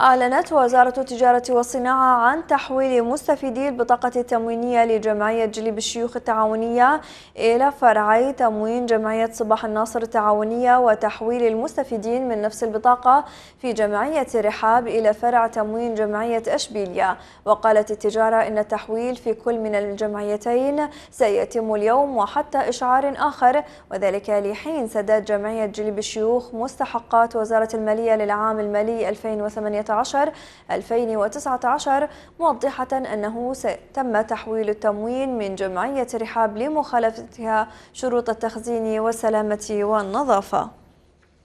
أعلنت وزارة التجارة والصناعة عن تحويل مستفيدي البطاقة التموينية لجمعية جليب الشيوخ التعاونية إلى فرعي تموين جمعية صباح الناصر التعاونية وتحويل المستفيدين من نفس البطاقة في جمعية رحاب إلى فرع تموين جمعية أشبيلية وقالت التجارة إن التحويل في كل من الجمعيتين سيتم اليوم وحتى إشعار آخر وذلك لحين سداد جمعية جليب الشيوخ مستحقات وزارة المالية للعام المالي 2018 2018 2019 موضحة أنه تم تحويل التموين من جمعية رحاب لمخالفتها شروط التخزين والسلامة والنظافة